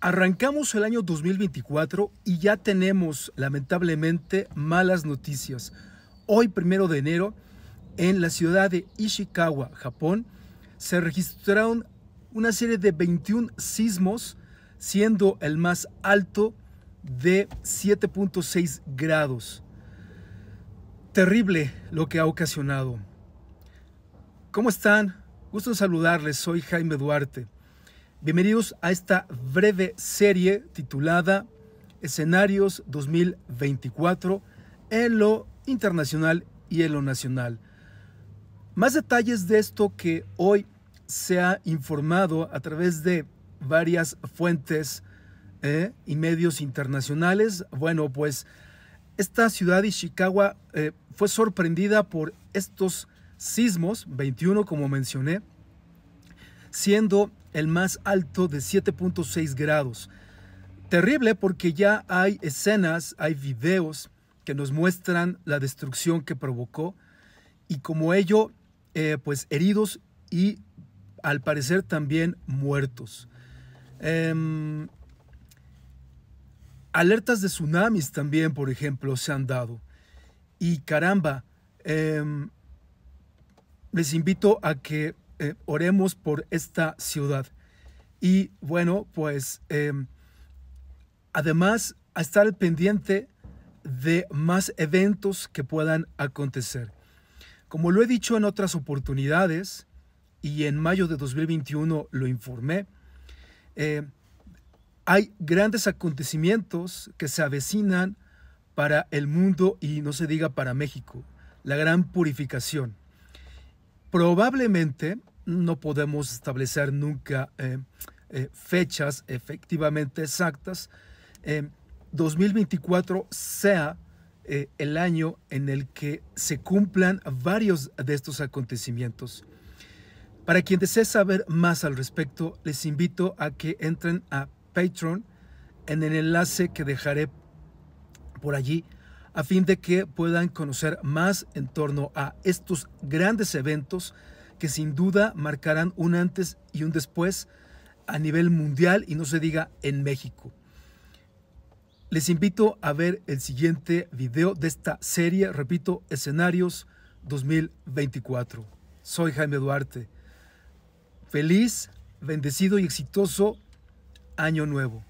Arrancamos el año 2024 y ya tenemos lamentablemente malas noticias. Hoy, primero de enero, en la ciudad de Ishikawa, Japón, se registraron una serie de 21 sismos, siendo el más alto de 7.6 grados. Terrible lo que ha ocasionado. ¿Cómo están? Gusto saludarles, soy Jaime Duarte. Bienvenidos a esta breve serie titulada Escenarios 2024 en lo internacional y en lo nacional. Más detalles de esto que hoy se ha informado a través de varias fuentes eh, y medios internacionales. Bueno, pues esta ciudad de Chicago eh, fue sorprendida por estos sismos, 21 como mencioné, siendo el más alto de 7.6 grados. Terrible porque ya hay escenas, hay videos que nos muestran la destrucción que provocó y como ello, eh, pues heridos y al parecer también muertos. Em, alertas de tsunamis también, por ejemplo, se han dado. Y caramba, em, les invito a que eh, oremos por esta ciudad. Y bueno, pues em, además a estar pendiente de más eventos que puedan acontecer. Como lo he dicho en otras oportunidades y en mayo de 2021 lo informé, eh, hay grandes acontecimientos que se avecinan para el mundo y no se diga para México, la gran purificación. Probablemente no podemos establecer nunca eh, eh, fechas efectivamente exactas. 2024 eh, sea el año en el que se cumplan varios de estos acontecimientos. Para quien desee saber más al respecto, les invito a que entren a Patreon en el enlace que dejaré por allí a fin de que puedan conocer más en torno a estos grandes eventos que sin duda marcarán un antes y un después a nivel mundial y no se diga en México. Les invito a ver el siguiente video de esta serie, repito, escenarios 2024. Soy Jaime Duarte. Feliz, bendecido y exitoso año nuevo.